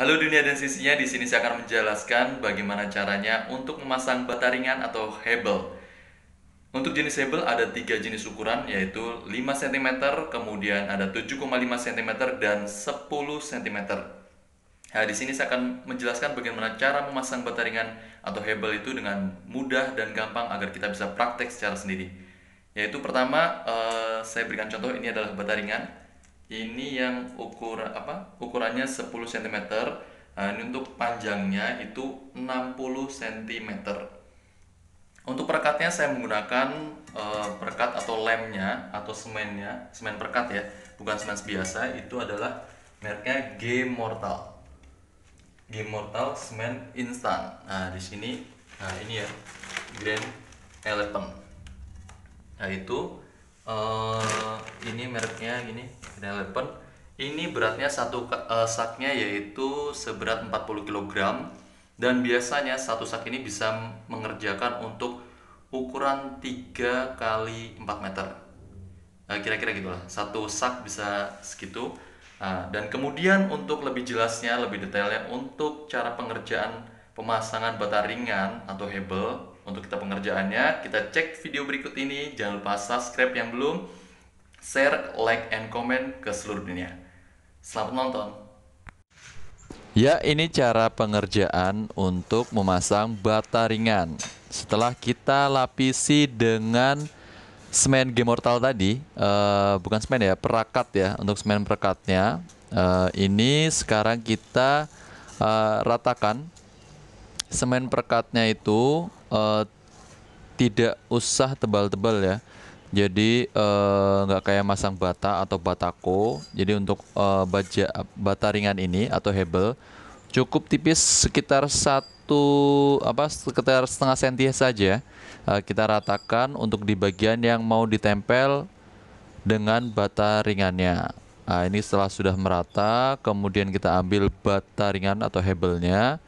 Halo dunia dan sisinya, di sini saya akan menjelaskan bagaimana caranya untuk memasang bata ringan atau hebel. Untuk jenis hebel ada tiga jenis ukuran yaitu 5 cm, kemudian ada 7,5 cm dan 10 cm. Nah, di sini saya akan menjelaskan bagaimana cara memasang bata ringan atau hebel itu dengan mudah dan gampang agar kita bisa praktek secara sendiri. Yaitu pertama, eh, saya berikan contoh ini adalah bata ringan ini yang ukur apa ukurannya 10 cm nah, ini untuk panjangnya itu 60 cm untuk perekatnya saya menggunakan e, eh, perekat atau lemnya atau semennya semen perekat ya bukan semen biasa itu adalah mereknya G Mortal G Mortal semen instan nah di sini nah ini ya Grand Elephant nah itu uh, ini mereknya gini, eleven. ini beratnya satu uh, saknya yaitu seberat 40 kg dan biasanya satu sak ini bisa mengerjakan untuk ukuran 3 kali 4 meter kira eh, kira-kira gitulah satu sak bisa segitu uh, dan kemudian untuk lebih jelasnya lebih detailnya untuk cara pengerjaan pemasangan bata ringan atau hebel untuk kita pengerjaannya. Kita cek video berikut ini. Jangan lupa subscribe yang belum, share, like, and comment ke seluruh dunia. Selamat nonton Ya, ini cara pengerjaan untuk memasang bata ringan. Setelah kita lapisi dengan semen gemortal tadi, uh, bukan semen ya, perakat ya, untuk semen perakatnya. Uh, eh, ini sekarang kita uh, ratakan semen perekatnya itu uh, tidak usah tebal-tebal ya. Jadi eh, nggak uh, kayak masang bata atau batako. Jadi untuk uh, baja bata ringan ini atau hebel cukup tipis sekitar satu apa sekitar setengah senti saja. Uh, kita ratakan untuk di bagian yang mau ditempel dengan bata ringannya. Nah, ini setelah sudah merata, kemudian kita ambil bata ringan atau hebelnya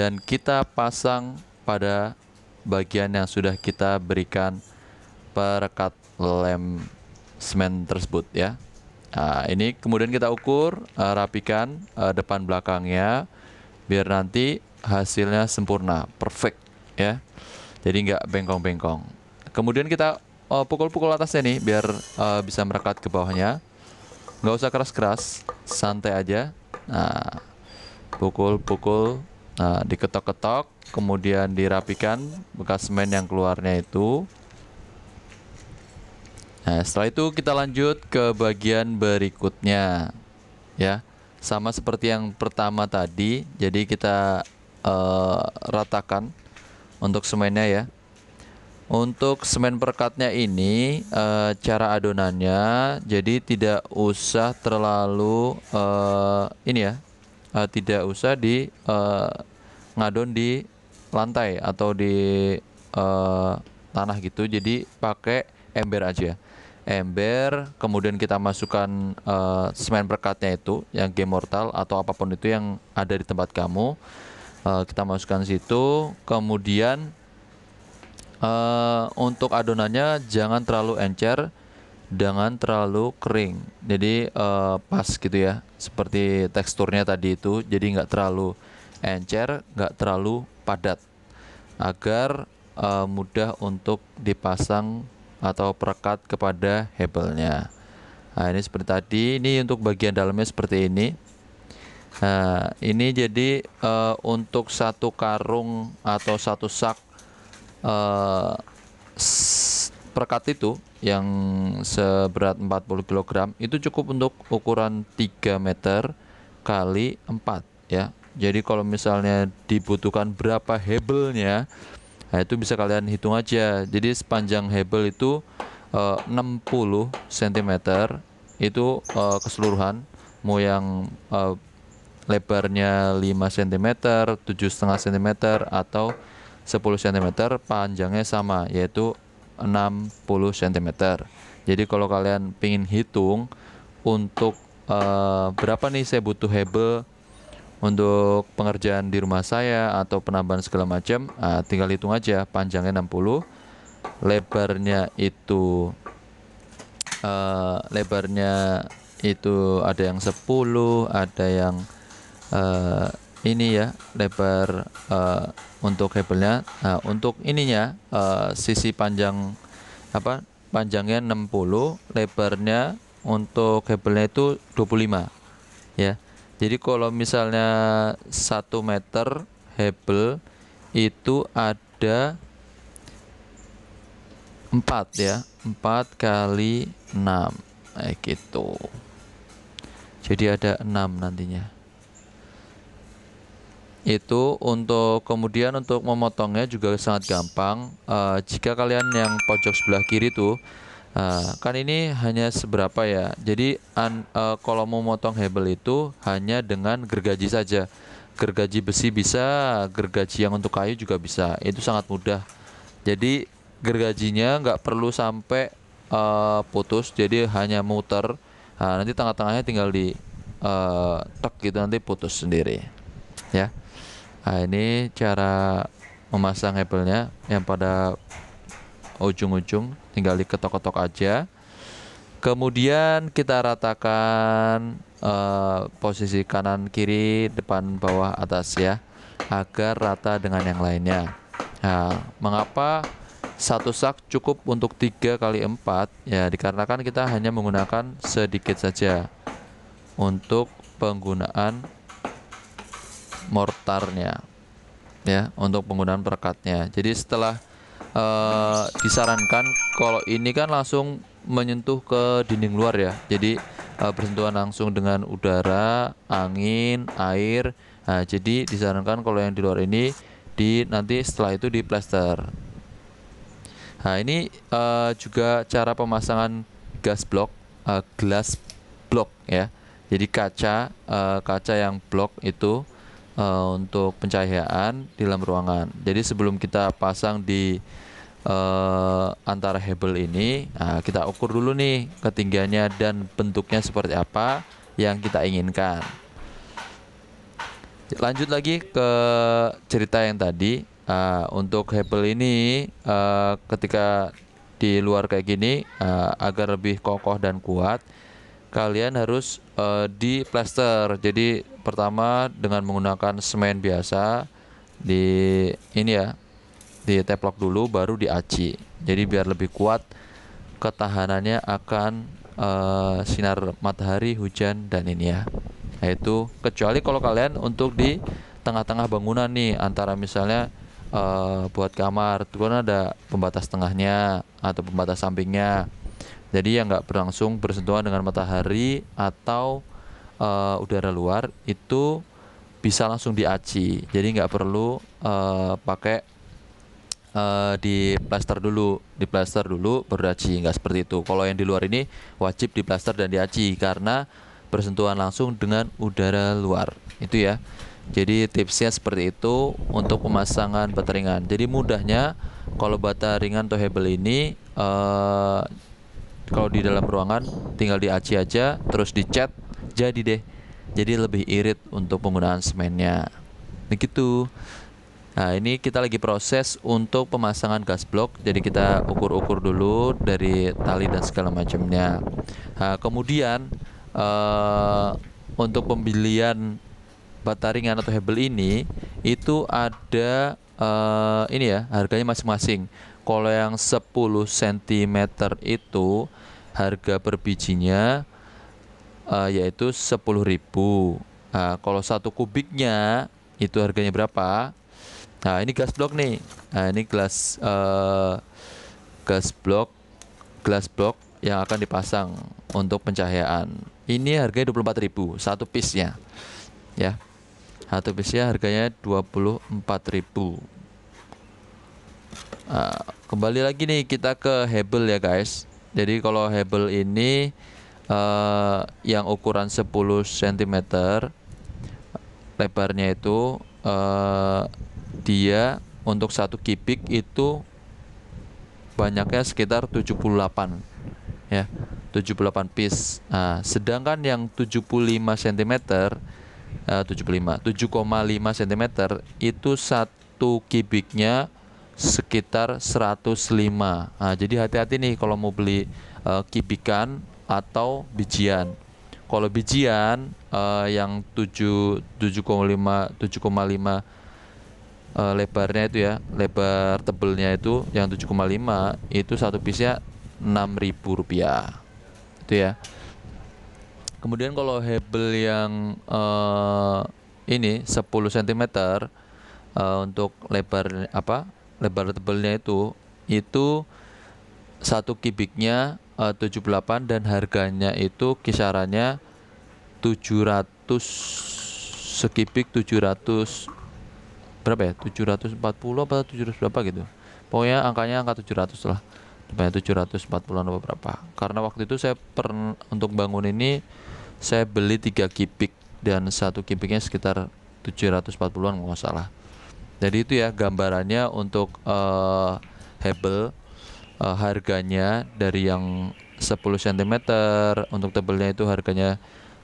dan kita pasang pada bagian yang sudah kita berikan perekat lem semen tersebut ya. Nah, ini kemudian kita ukur, uh, rapikan uh, depan belakangnya biar nanti hasilnya sempurna, perfect ya. Jadi nggak bengkong-bengkong. Kemudian kita pukul ah, pukul-pukul atasnya nih biar uh, bisa merekat ke bawahnya. Nggak usah keras-keras, santai aja. Nah, pukul-pukul Nah, diketok-ketok, kemudian dirapikan bekas semen yang keluarnya itu. Nah, setelah itu kita lanjut ke bagian berikutnya. Ya, sama seperti yang pertama tadi, jadi kita uh, ratakan untuk semennya ya. Untuk semen perkatnya ini e, cara adonannya jadi tidak usah terlalu e, ini ya. E, tidak usah di e, ngadon di lantai atau di uh, tanah gitu jadi pakai ember aja ember kemudian kita masukkan uh, semen perkatnya itu yang game mortal atau apapun itu yang ada di tempat kamu uh, kita masukkan situ kemudian uh, untuk adonannya jangan terlalu encer dengan terlalu kering jadi uh, pas gitu ya seperti teksturnya tadi itu jadi nggak terlalu encer, nggak terlalu padat agar uh, mudah untuk dipasang atau perekat kepada hebelnya. Nah, ini seperti tadi, ini untuk bagian dalamnya seperti ini. Nah, ini jadi uh, untuk satu karung atau satu sak uh, perekat itu yang seberat 40 kg itu cukup untuk ukuran 3 meter kali 4 ya jadi kalau misalnya dibutuhkan berapa hebelnya, nah itu bisa kalian hitung aja. Jadi sepanjang hebel itu uh, 60 cm itu uh, keseluruhan mau yang uh, lebarnya 5 cm, 7,5 cm atau 10 cm, panjangnya sama yaitu 60 cm. Jadi kalau kalian ingin hitung untuk uh, berapa nih saya butuh hebel untuk pengerjaan di rumah saya atau penambahan segala macam uh, tinggal hitung aja panjangnya 60 lebarnya itu uh, lebarnya itu ada yang 10 ada yang uh, ini ya lebar uh, untuk kabelnya nah, untuk ininya uh, sisi panjang apa panjangnya 60 lebarnya untuk kabelnya itu 25 ya jadi kalau misalnya 1 meter hebel itu ada 4 ya. 4 kali 6. Kayak gitu. Jadi ada 6 nantinya. Itu untuk kemudian untuk memotongnya juga sangat gampang. uh, jika kalian yang pojok sebelah kiri tuh Nah, kan ini hanya seberapa ya. Jadi an, uh, kalau mau motong hebel itu hanya dengan gergaji saja. Gergaji besi bisa, gergaji yang untuk kayu juga bisa. Itu sangat mudah. Jadi gergajinya nggak perlu sampai uh, putus. Jadi hanya muter. Nah, nanti tengah-tengahnya tinggal di uh, tek gitu nanti putus sendiri. Ya. Nah, ini cara memasang hebelnya yang pada ujung-ujung tinggal diketok-ketok aja kemudian kita ratakan uh, posisi kanan kiri depan bawah atas ya agar rata dengan yang lainnya nah, mengapa satu sak cukup untuk tiga kali empat ya dikarenakan kita hanya menggunakan sedikit saja untuk penggunaan mortarnya ya untuk penggunaan perekatnya jadi setelah uh, disarankan kalau ini kan langsung menyentuh ke dinding luar ya. Jadi uh, bersentuhan langsung dengan udara, angin, air. Nah, jadi disarankan kalau yang di luar ini di nanti setelah itu di plaster. Nah, ini uh, juga cara pemasangan gas blok, uh, glass blok ya. Jadi kaca uh, kaca yang blok itu uh, untuk pencahayaan di dalam ruangan. Jadi sebelum kita pasang di uh, antara hebel ini, nah, kita ukur dulu nih ketinggiannya dan bentuknya seperti apa yang kita inginkan. Lanjut lagi ke cerita yang tadi. Uh, untuk hebel ini, uh, ketika di luar kayak gini, uh, agar lebih kokoh dan kuat, kalian harus uh, di plaster. Jadi pertama dengan menggunakan semen biasa di ini ya di teplok dulu baru diaci jadi biar lebih kuat ketahanannya akan e, sinar matahari hujan dan ini ya yaitu nah, kecuali kalau kalian untuk di tengah-tengah bangunan nih antara misalnya e, buat kamar itu kan ada pembatas tengahnya atau pembatas sampingnya jadi yang nggak berlangsung bersentuhan dengan matahari atau uh, udara luar itu bisa langsung diaci jadi nggak perlu uh, pakai uh, di plaster dulu di plaster dulu baru aci nggak seperti itu kalau yang di luar ini wajib di plaster dan diaci karena bersentuhan langsung dengan udara luar itu ya jadi tipsnya seperti itu untuk pemasangan bata jadi mudahnya kalau bata ringan atau hebel ini uh, kalau di dalam ruangan tinggal diaci aja terus dicat jadi deh jadi lebih irit untuk penggunaan semennya begitu nah ini kita lagi proses untuk pemasangan gas blok jadi kita ukur-ukur dulu dari tali dan segala macamnya nah, kemudian uh, untuk pembelian bataringan atau hebel ini itu ada uh, ini ya harganya masing-masing kalau yang 10 cm itu harga per bijinya uh, yaitu 10.000. Nah, kalau satu kubiknya itu harganya berapa? Nah, ini gas blok nih. Nah, ini gelas uh, gas blok glass block yang akan dipasang untuk pencahayaan. Ini harganya 24.000 satu piece-nya. Ya. Satu piece-nya harganya 24.000. Nah, kembali lagi nih kita ke Hebel ya guys. Jadi kalau Hebel ini uh, yang ukuran 10 cm lebarnya itu uh, dia untuk satu kubik itu banyaknya sekitar 78 ya 78 piece nah, sedangkan yang 75 cm uh, 75 7,5 cm itu satu kubiknya sekitar 105 nah, jadi hati-hati nih kalau mau beli uh, eh, kibikan atau bijian. Kalau bijian uh, yang 7 7,5 7,5 uh, lebarnya itu ya, lebar tebelnya itu yang 7,5 itu satu piece-nya Rp6.000. Itu ya. Kemudian kalau hebel yang uh, ini 10 cm uh, untuk lebar apa? lebar tebelnya itu itu satu kibiknya Eh, uh, 78 dan harganya itu kisarannya 700 sekipik 700 berapa ya 740 apa 700 berapa gitu pokoknya angkanya angka 700 lah banyak 740 apa berapa karena waktu itu saya per untuk bangun ini saya beli tiga kipik dan satu kipiknya sekitar 740-an nggak salah jadi itu ya gambarannya untuk uh, eh, Hebel uh, harganya dari yang 10 cm untuk tebelnya itu harganya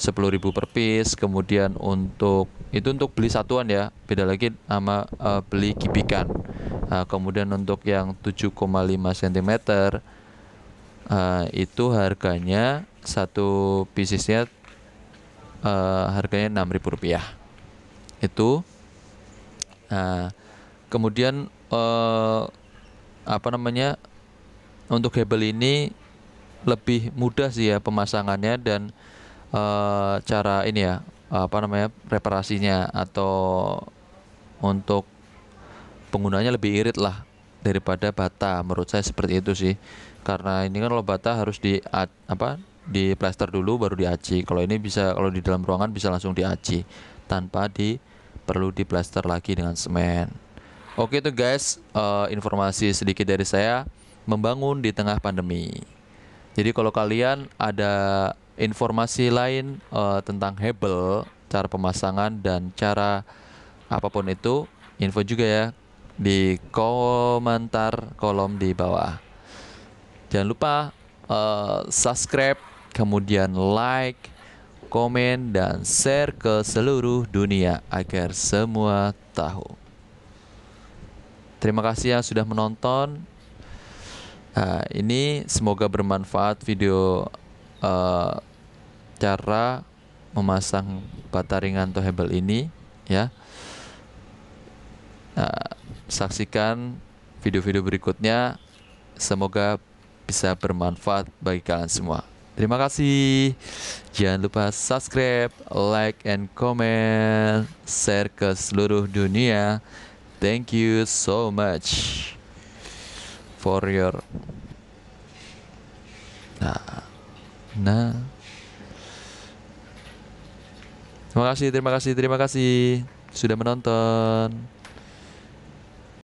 10.000 per piece kemudian untuk itu untuk beli satuan ya beda lagi sama uh, beli kipikan uh, eh, kemudian untuk yang 7,5 cm uh, itu harganya satu piecesnya uh, harganya 6.000 rupiah itu uh, kemudian uh, apa namanya untuk Hebel ini lebih mudah sih ya pemasangannya dan e, cara ini ya apa namanya reparasinya atau untuk penggunanya lebih irit lah daripada bata menurut saya seperti itu sih karena ini kan kalau bata harus di apa di plaster dulu baru diaci kalau ini bisa kalau di dalam ruangan bisa langsung diaci tanpa di perlu di plaster lagi dengan semen oke itu guys uh, informasi sedikit dari saya membangun di tengah pandemi. Jadi kalau kalian ada informasi lain uh, tentang Hebel, cara pemasangan dan cara apapun itu, info juga ya di komentar kolom di bawah. Jangan lupa uh, subscribe, kemudian like, komen dan share ke seluruh dunia agar semua tahu. Terima kasih yang sudah menonton. Nah, ini semoga bermanfaat video uh, cara memasang bata ringan atau hebel ini ya. Nah, saksikan video-video berikutnya. Semoga bisa bermanfaat bagi kalian semua. Terima kasih. Jangan lupa subscribe, like, and comment. Share ke seluruh dunia. Thank you so much for your nah nah terima kasih terima kasih terima kasih sudah menonton